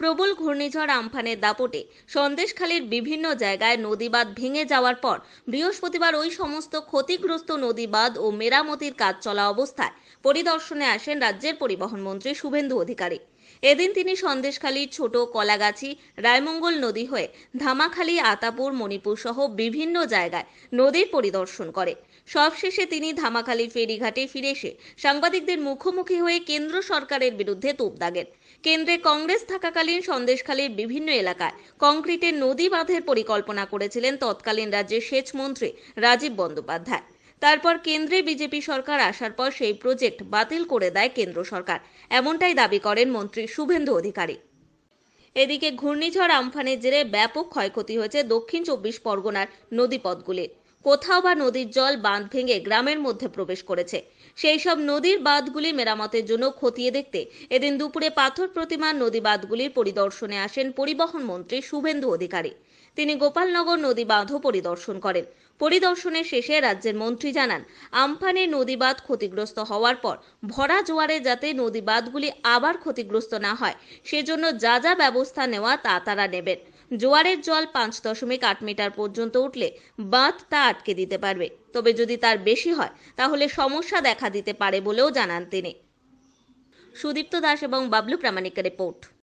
প্রবল ঘূর্ণিঝড় আমফানের দাপটে সন্দেশখালীর বিভিন্ন জায়গায় নদী বাঁধ ভেঙে যাওয়ার পর বৃহস্পতিবার ওই সমস্ত ক্ষতিগ্রস্ত নদী বাঁধ ও মেরামতির কাজ চলা অবস্থায় পরিদর্শনে আসেন রাজ্যের পরিবহন মন্ত্রী শুভেন্দু অধিকারী এদিন তিনি সন্দেশখালীর ছোট কলাগাছি রায়মঙ্গল নদী হয়ে ধামাখালী আতাপুর মণিপুর সহ বিভিন্ন জায়গায় নদীর পরিদর্শন করে সবশেষে তিনি ধামাখালী ফেরিঘাটে ফিরে এসে সাংবাদিকদের মুখোমুখি হয়ে কেন্দ্র সরকারের বিরুদ্ধে তোপ দাগেন কেন্দ্রে কংগ্রেস থাকাকালীন সন্দেশখালীর বিভিন্ন এলাকায় কংক্রিটের নদী বাঁধের পরিকল্পনা করেছিলেন তৎকালীন রাজ্যের সেচ মন্ত্রী রাজীব বন্দ্যোপাধ্যায় তারপর কেন্দ্রে বিজেপি সরকার আসার পর সেই প্রজেক্ট বাতিল করে দেয় কেন্দ্র সরকার এমনটাই দাবি করেন মন্ত্রী শুভেন্দু অধিকারী এদিকে ঘূর্ণিঝড় আমফানের জেরে ব্যাপক ক্ষয়ক্ষতি হয়েছে দক্ষিণ চব্বিশ পরগনার নদীপথগুলি কোথাও বা নদীর জল বাঁধ ভেঙে গ্রামের মধ্যে প্রবেশ করেছে সেই সব নদীর বাঁধগুলি মেরামতের জন্য খতিয়ে দেখতে এদিন দুপুরে পাথর প্রতিমার নদী বাঁধগুলির পরিদর্শনে আসেন পরিবহন মন্ত্রী শুভেন্দু অধিকারী তিনি গোপালনগর নদী বাঁধও পরিদর্শন করেন পরিদর্শনের শেষে রাজ্যের মন্ত্রী জানান আমফানে নদী বাঁধ ক্ষতিগ্রস্ত হওয়ার পর ভরা জোয়ারে যাতে নদী বাঁধগুলি আবার ক্ষতিগ্রস্ত না হয় সেজন্য যা যা ব্যবস্থা নেওয়া তা তারা নেবেন জোয়ারের জল পাঁচ দশমিক আট মিটার পর্যন্ত উঠলে বাঁধ তা আটকে দিতে পারবে তবে যদি তার বেশি হয় তাহলে সমস্যা দেখা দিতে পারে বলেও জানান তিনি সুদীপ্ত দাস এবং বাবলু প্রামাণিকের রিপোর্ট